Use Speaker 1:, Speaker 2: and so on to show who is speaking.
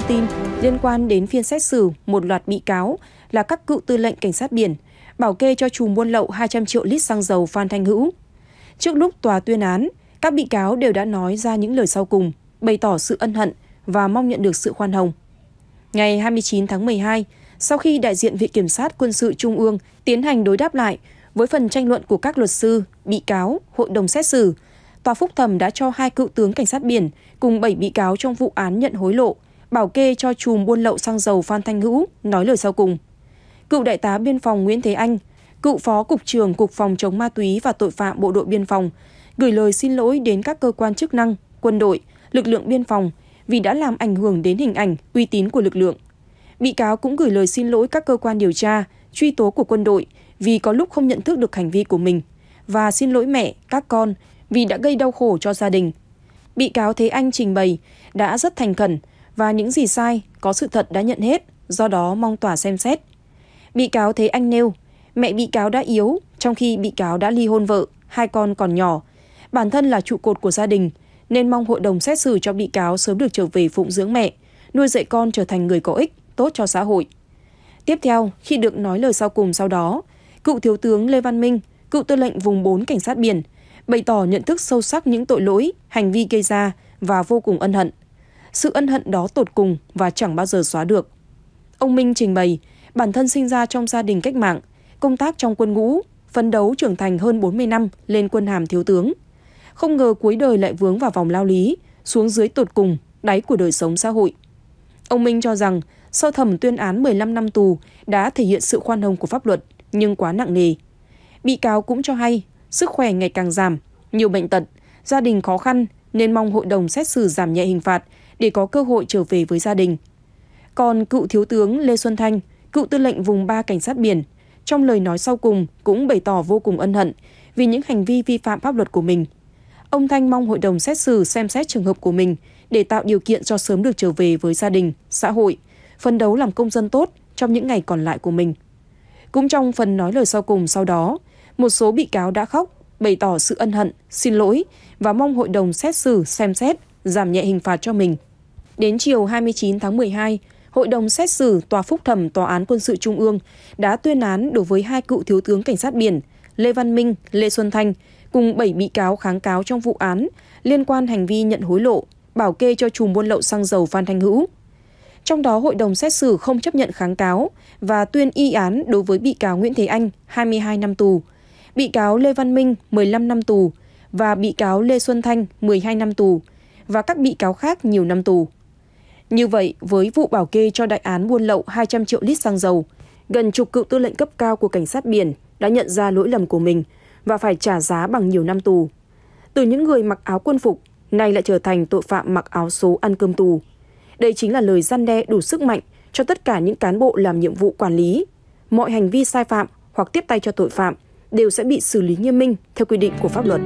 Speaker 1: thông tin liên quan đến phiên xét xử một loạt bị cáo là các cựu tư lệnh cảnh sát biển, bảo kê cho chùm buôn lậu 200 triệu lít xăng dầu Phan Thanh Hữu. Trước lúc tòa tuyên án, các bị cáo đều đã nói ra những lời sau cùng, bày tỏ sự ân hận và mong nhận được sự khoan hồng. Ngày 29 tháng 12, sau khi đại diện Viện Kiểm sát Quân sự Trung ương tiến hành đối đáp lại với phần tranh luận của các luật sư, bị cáo, hội đồng xét xử, tòa phúc thẩm đã cho hai cựu tướng cảnh sát biển cùng 7 bị cáo trong vụ án nhận hối lộ bảo kê cho chùm buôn lậu xăng dầu Phan Thanh Hữu nói lời sau cùng. Cựu đại tá biên phòng Nguyễn Thế Anh, cựu phó cục trưởng Cục phòng chống ma túy và tội phạm Bộ đội biên phòng gửi lời xin lỗi đến các cơ quan chức năng, quân đội, lực lượng biên phòng vì đã làm ảnh hưởng đến hình ảnh, uy tín của lực lượng. Bị cáo cũng gửi lời xin lỗi các cơ quan điều tra, truy tố của quân đội vì có lúc không nhận thức được hành vi của mình và xin lỗi mẹ, các con vì đã gây đau khổ cho gia đình. Bị cáo Thế Anh trình bày đã rất thành khẩn và những gì sai có sự thật đã nhận hết, do đó mong tòa xem xét. Bị cáo thế anh nêu, mẹ bị cáo đã yếu, trong khi bị cáo đã ly hôn vợ, hai con còn nhỏ, bản thân là trụ cột của gia đình, nên mong hội đồng xét xử cho bị cáo sớm được trở về phụng dưỡng mẹ, nuôi dạy con trở thành người có ích, tốt cho xã hội. Tiếp theo, khi được nói lời sau cùng sau đó, cựu thiếu tướng Lê Văn Minh, cựu tư lệnh vùng 4 cảnh sát biển, bày tỏ nhận thức sâu sắc những tội lỗi, hành vi gây ra và vô cùng ân hận. Sự ân hận đó tột cùng và chẳng bao giờ xóa được. Ông Minh trình bày, bản thân sinh ra trong gia đình cách mạng, công tác trong quân ngũ, phấn đấu trưởng thành hơn 40 năm lên quân hàm thiếu tướng. Không ngờ cuối đời lại vướng vào vòng lao lý, xuống dưới tột cùng, đáy của đời sống xã hội. Ông Minh cho rằng sau thẩm tuyên án 15 năm tù đã thể hiện sự khoan hồng của pháp luật, nhưng quá nặng nề. Bị cáo cũng cho hay sức khỏe ngày càng giảm, nhiều bệnh tật, gia đình khó khăn nên mong hội đồng xét xử giảm nhẹ hình phạt để có cơ hội trở về với gia đình. Còn cựu thiếu tướng Lê Xuân Thanh, cựu tư lệnh vùng 3 cảnh sát biển, trong lời nói sau cùng cũng bày tỏ vô cùng ân hận vì những hành vi vi phạm pháp luật của mình. Ông Thanh mong hội đồng xét xử xem xét trường hợp của mình để tạo điều kiện cho sớm được trở về với gia đình, xã hội, phấn đấu làm công dân tốt trong những ngày còn lại của mình. Cũng trong phần nói lời sau cùng sau đó, một số bị cáo đã khóc, bày tỏ sự ân hận, xin lỗi và mong hội đồng xét xử xem xét giảm nhẹ hình phạt cho mình. Đến chiều 29 tháng 12, Hội đồng xét xử Tòa Phúc thẩm Tòa án Quân sự Trung ương đã tuyên án đối với hai cựu thiếu tướng cảnh sát biển Lê Văn Minh, Lê Xuân Thanh cùng 7 bị cáo kháng cáo trong vụ án liên quan hành vi nhận hối lộ, bảo kê cho chùm buôn lậu xăng dầu Phan Thanh Hữu. Trong đó, hội đồng xét xử không chấp nhận kháng cáo và tuyên y án đối với bị cáo Nguyễn Thế Anh 22 năm tù, bị cáo Lê Văn Minh 15 năm tù và bị cáo Lê Xuân Thanh 12 năm tù và các bị cáo khác nhiều năm tù. Như vậy, với vụ bảo kê cho đại án buôn lậu 200 triệu lít xăng dầu, gần chục cựu tư lệnh cấp cao của cảnh sát biển đã nhận ra lỗi lầm của mình và phải trả giá bằng nhiều năm tù. Từ những người mặc áo quân phục, nay lại trở thành tội phạm mặc áo số ăn cơm tù. Đây chính là lời gian đe đủ sức mạnh cho tất cả những cán bộ làm nhiệm vụ quản lý. Mọi hành vi sai phạm hoặc tiếp tay cho tội phạm đều sẽ bị xử lý nghiêm minh theo quy định của pháp luật.